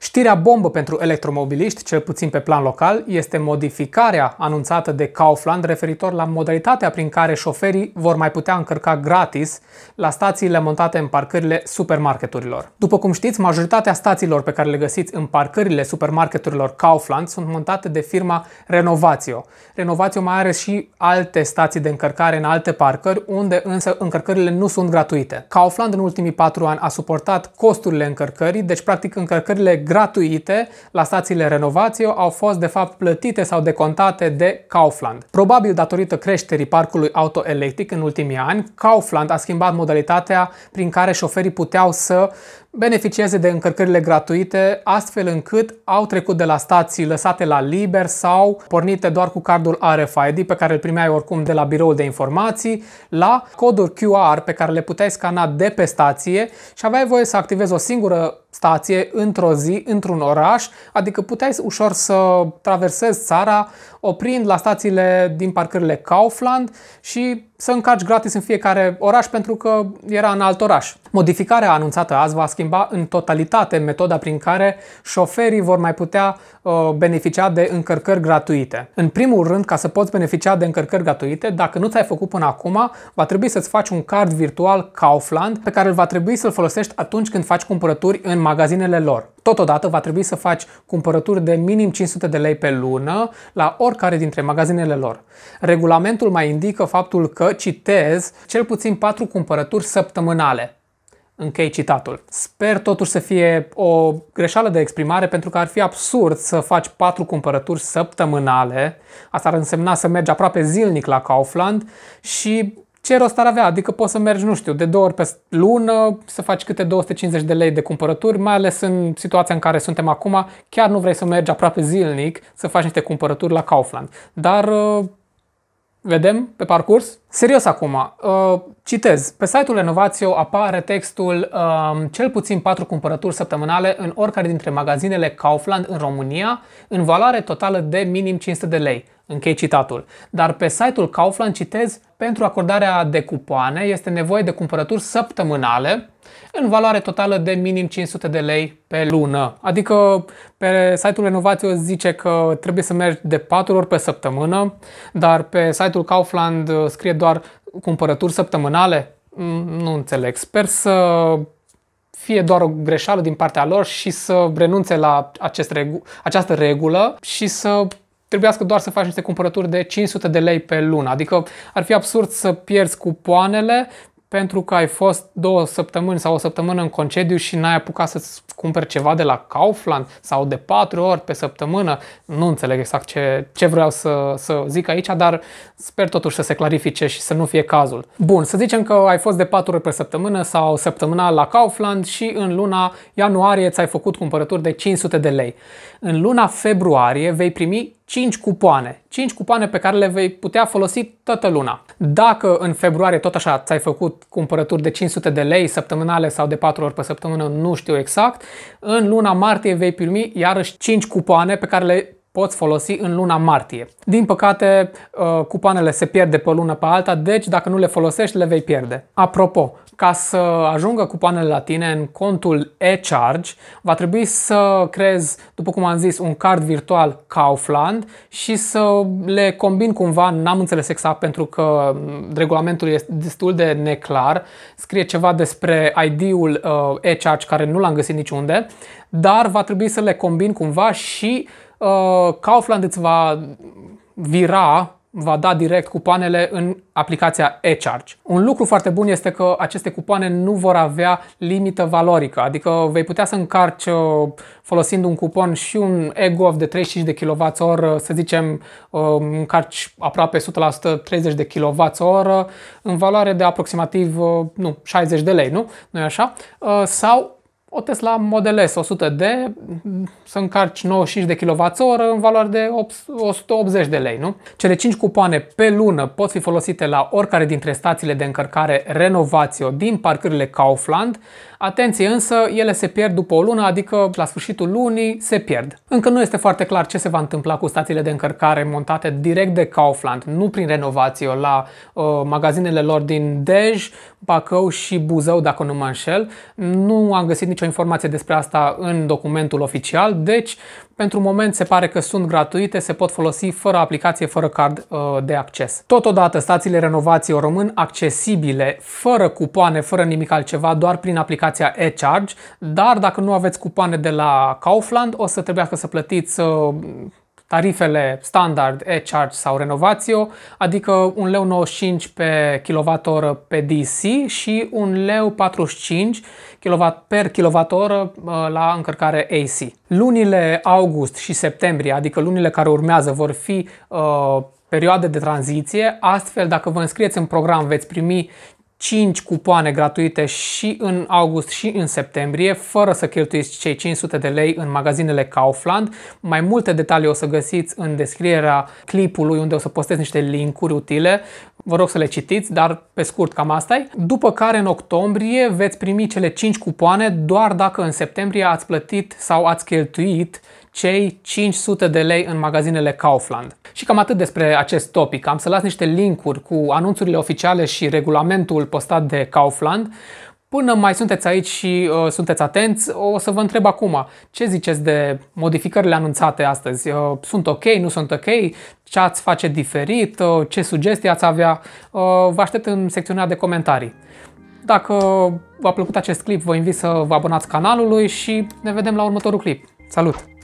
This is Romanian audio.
Știrea bombă pentru electromobiliști, cel puțin pe plan local, este modificarea anunțată de Kaufland referitor la modalitatea prin care șoferii vor mai putea încărca gratis la stațiile montate în parcările supermarketurilor. După cum știți, majoritatea stațiilor pe care le găsiți în parcările supermarketurilor Kaufland sunt montate de firma Renovatio. Renovatio mai are și alte stații de încărcare în alte parcări, unde însă încărcările nu sunt gratuite. Kaufland în ultimii patru ani a suportat costurile încărcării, deci practic încărcările gratuite la stațiile renovație au fost de fapt plătite sau decontate de Kaufland. Probabil datorită creșterii parcului auto electric în ultimii ani, Kaufland a schimbat modalitatea prin care șoferii puteau să beneficieze de încărcările gratuite, astfel încât au trecut de la stații lăsate la liber sau pornite doar cu cardul RFID pe care îl primeai oricum de la biroul de informații, la coduri QR pe care le puteai scana de pe stație și aveai voie să activezi o singură stație într-o zi, într-un oraș, adică puteai ușor să traversezi țara oprind la stațiile din parcările Kaufland și să încarci gratis în fiecare oraș pentru că era în alt oraș. Modificarea anunțată azi va schimba schimba în totalitate metoda prin care șoferii vor mai putea uh, beneficia de încărcări gratuite. În primul rând, ca să poți beneficia de încărcări gratuite, dacă nu ți-ai făcut până acum, va trebui să-ți faci un card virtual Kaufland pe care îl va trebui să-l folosești atunci când faci cumpărături în magazinele lor. Totodată va trebui să faci cumpărături de minim 500 de lei pe lună la oricare dintre magazinele lor. Regulamentul mai indică faptul că, citez, cel puțin 4 cumpărături săptămânale. Închei citatul. Sper totuși să fie o greșeală de exprimare pentru că ar fi absurd să faci patru cumpărături săptămânale, asta ar însemna să mergi aproape zilnic la Kaufland și ce rost ar avea? Adică poți să mergi, nu știu, de două ori pe lună, să faci câte 250 de lei de cumpărături, mai ales în situația în care suntem acum, chiar nu vrei să mergi aproape zilnic să faci niște cumpărături la Kaufland. Dar uh, vedem pe parcurs. Serios acum, uh, citez. Pe site-ul Enovatio apare textul um, cel puțin 4 cumpărături săptămânale în oricare dintre magazinele Kaufland în România, în valoare totală de minim 500 de lei. Închei citatul. Dar pe site-ul Kaufland citez pentru acordarea de cupoane este nevoie de cumpărături săptămânale în valoare totală de minim 500 de lei pe lună. Adică pe site-ul Renovatio zice că trebuie să mergi de 4 ori pe săptămână, dar pe site-ul Kaufland uh, scrie doar cumpărături săptămânale. Mm, nu înțeleg. Sper să fie doar o greșeală din partea lor și să renunțe la acest regu- această regulă și să trebuiască doar să faci niște cumpărături de 500 de lei pe lună. Adică ar fi absurd să pierzi cupoanele pentru că ai fost două săptămâni sau o săptămână în concediu și n-ai apucat să-ți cumperi ceva de la Kaufland sau de patru ori pe săptămână. Nu înțeleg exact ce, ce vreau să, să zic aici, dar sper totuși să se clarifice și să nu fie cazul. Bun, să zicem că ai fost de patru ori pe săptămână sau săptămâna la Kaufland și în luna ianuarie ți-ai făcut cumpărături de 500 de lei. În luna februarie vei primi 5 cupoane. 5 cupoane pe care le vei putea folosi toată luna. Dacă în februarie tot așa ți-ai făcut cumpărături de 500 de lei săptămânale sau de 4 ori pe săptămână, nu știu exact, în luna martie vei primi iarăși 5 cupoane pe care le poți folosi în luna martie. Din păcate, uh, cupanele se pierde pe o lună pe alta, deci dacă nu le folosești, le vei pierde. Apropo, ca să ajungă cupanele la tine în contul eCharge, va trebui să creezi, după cum am zis, un card virtual Kaufland și să le combin cumva, n-am înțeles exact pentru că mm, regulamentul este destul de neclar, scrie ceva despre ID-ul uh, eCharge care nu l-am găsit niciunde, dar va trebui să le combin cumva și Uh, Kaufland îți va vira va da direct cupoanele în aplicația eCharge. Un lucru foarte bun este că aceste cupoane nu vor avea limită valorică, adică vei putea să încarci uh, folosind un cupon și un EGOV de 35 de kWh, să zicem uh, încarci aproape 100% 30 de kWh în valoare de aproximativ nu, 60 de lei, nu? nu e așa? Sau o Tesla Model S 100D să încarci 95 de kWh în valoare de 180 de lei, nu? Cele 5 cupoane pe lună pot fi folosite la oricare dintre stațiile de încărcare Renovatio din parcările Kaufland. Atenție însă, ele se pierd după o lună, adică la sfârșitul lunii se pierd. Încă nu este foarte clar ce se va întâmpla cu stațiile de încărcare montate direct de Kaufland, nu prin Renovatio, la uh, magazinele lor din Dej, Bacău și Buzău, dacă nu mă înșel. Nu am găsit nicio informație despre asta în documentul oficial, deci pentru moment se pare că sunt gratuite, se pot folosi fără aplicație, fără card uh, de acces. Totodată, stațiile renovației rămân accesibile, fără cupoane, fără nimic altceva, doar prin aplicația e-charge, dar dacă nu aveți cupoane de la Kaufland, o să trebuiască să plătiți uh, tarifele standard e-charge sau renovatio, adică 1,95 pe kWh pe DC și 1,45 leu per kWh uh, la încărcare AC. Lunile august și septembrie, adică lunile care urmează, vor fi uh, perioade de tranziție, astfel dacă vă înscrieți în program veți primi 5 cupoane gratuite și în august și în septembrie, fără să cheltuiți cei 500 de lei în magazinele Kaufland. Mai multe detalii o să găsiți în descrierea clipului unde o să postez niște linkuri utile. Vă rog să le citiți, dar pe scurt cam asta -i. După care în octombrie veți primi cele 5 cupoane doar dacă în septembrie ați plătit sau ați cheltuit cei 500 de lei în magazinele Kaufland. Și cam atât despre acest topic. Am să las niște linkuri cu anunțurile oficiale și regulamentul postat de Kaufland. Până mai sunteți aici și uh, sunteți atenți, o să vă întreb acum ce ziceți de modificările anunțate astăzi. Uh, sunt ok, nu sunt ok? Ce ați face diferit? Uh, ce sugestii ați avea? Uh, vă aștept în secțiunea de comentarii. Dacă v-a plăcut acest clip, vă invit să vă abonați canalului și ne vedem la următorul clip. Salut!